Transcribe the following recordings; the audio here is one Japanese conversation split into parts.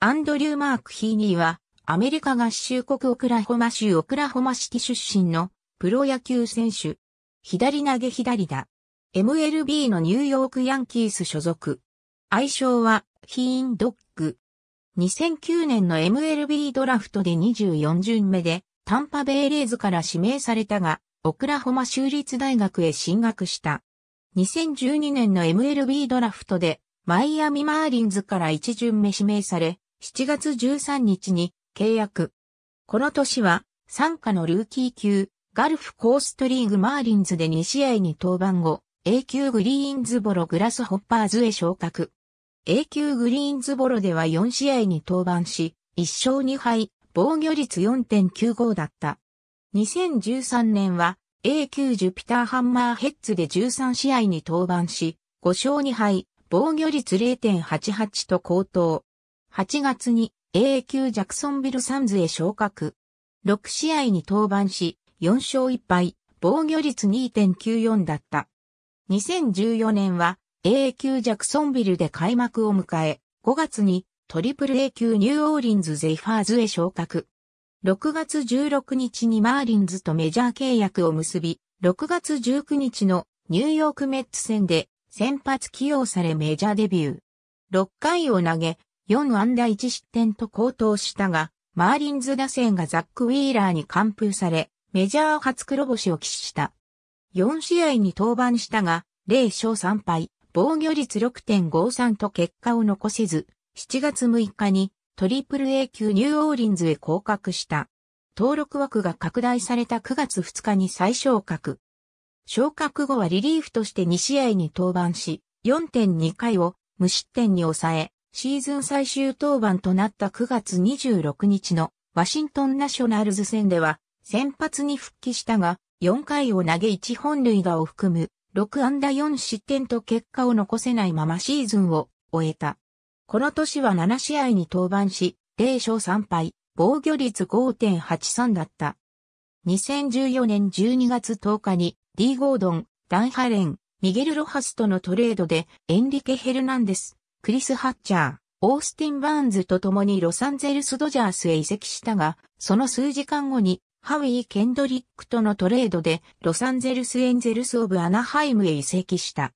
アンドリュー・マーク・ヒーニーは、アメリカ合衆国オクラホマ州オクラホマシティ出身のプロ野球選手。左投げ左打。MLB のニューヨークヤンキース所属。愛称はヒーンドッグ。2009年の MLB ドラフトで24巡目でタンパベイレーズから指名されたが、オクラホマ州立大学へ進学した。2012年の MLB ドラフトでマイアミマーリンズから1巡目指名され、7月13日に契約。この年は、参加のルーキー級、ガルフコーストリーグマーリンズで2試合に登板後、A 級グリーンズボログラスホッパーズへ昇格。A 級グリーンズボロでは4試合に登板し、1勝2敗、防御率4.95だった。2013年は A 級ジュピターハンマーヘッズで13試合に登板し、5勝2敗、防御率0.88と高騰。8月に A 級ジャクソンビルサンズへ昇格。6試合に登板し、4勝1敗、防御率2.94だった。2014年は A 級ジャクソンビルで開幕を迎え、5月にトリプル A 級ニューオーリンズゼイファーズへ昇格。6月16日にマーリンズとメジャー契約を結び、6月19日のニューヨークメッツ戦で先発起用されメジャーデビュー。6回を投げ、4安打1失点と高騰したが、マーリンズ打線がザック・ウィーラーに完封され、メジャー初黒星を喫した。4試合に登板したが、0勝3敗、防御率6.53と結果を残せず、7月6日にトリプル A 級ニューオーリンズへ降格した。登録枠が拡大された9月2日に再昇格。昇格後はリリーフとして2試合に登板し、4.2回を無失点に抑え、シーズン最終登板となった9月26日のワシントンナショナルズ戦では先発に復帰したが4回を投げ1本塁打を含む6安打4失点と結果を残せないままシーズンを終えた。この年は7試合に登板し0勝3敗、防御率5.83だった。2014年12月10日に D ゴードン、ダンハレン、ミゲル・ロハスとのトレードでエンリケ・ヘルナンデス、クリス・ハッチャー、オースティン・バーンズと共にロサンゼルス・ドジャースへ移籍したが、その数時間後にハウィー・ケンドリックとのトレードでロサンゼルス・エンゼルス・オブ・アナハイムへ移籍した。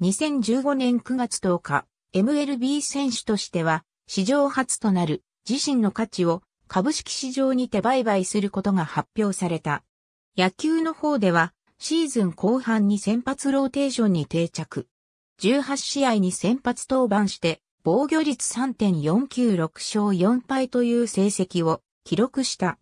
2015年9月10日、MLB 選手としては史上初となる自身の価値を株式市場にて売買することが発表された。野球の方ではシーズン後半に先発ローテーションに定着。18試合に先発登板して、防御率3.496勝4敗という成績を記録した。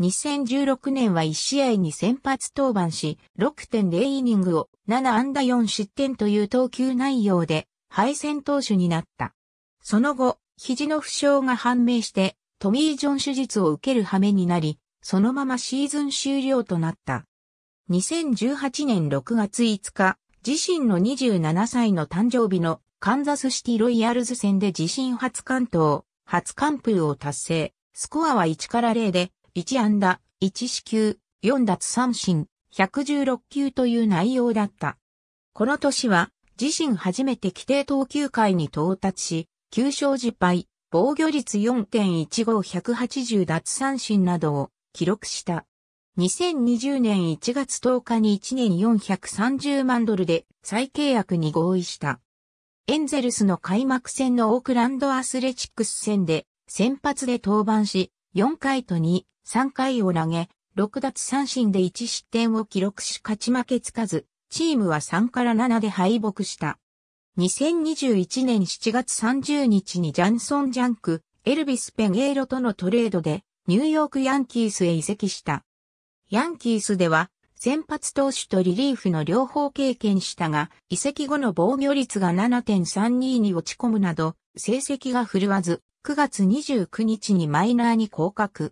2016年は1試合に先発登板し、6.0イニングを7安打4失点という投球内容で敗戦投手になった。その後、肘の負傷が判明して、トミー・ジョン手術を受ける羽目になり、そのままシーズン終了となった。2018年6月5日、自身の27歳の誕生日のカンザスシティロイヤルズ戦で自身初完投、初完封を達成。スコアは1から0で、1安打、1四球、4奪三振、116球という内容だった。この年は、自身初めて規定投球回に到達し、9勝10敗、防御率4.15180奪三振などを記録した。2020年1月10日に1年430万ドルで再契約に合意した。エンゼルスの開幕戦のオークランドアスレチックス戦で先発で登板し、4回と2、3回を投げ、6奪三振で1失点を記録し勝ち負けつかず、チームは3から7で敗北した。2021年7月30日にジャンソン・ジャンク、エルビス・ペゲーロとのトレードで、ニューヨーク・ヤンキースへ移籍した。ヤンキースでは、先発投手とリリーフの両方経験したが、移籍後の防御率が7.32に落ち込むなど、成績が振るわず、9月29日にマイナーに降格。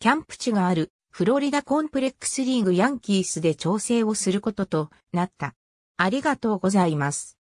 キャンプ地がある、フロリダコンプレックスリーグヤンキースで調整をすることとなった。ありがとうございます。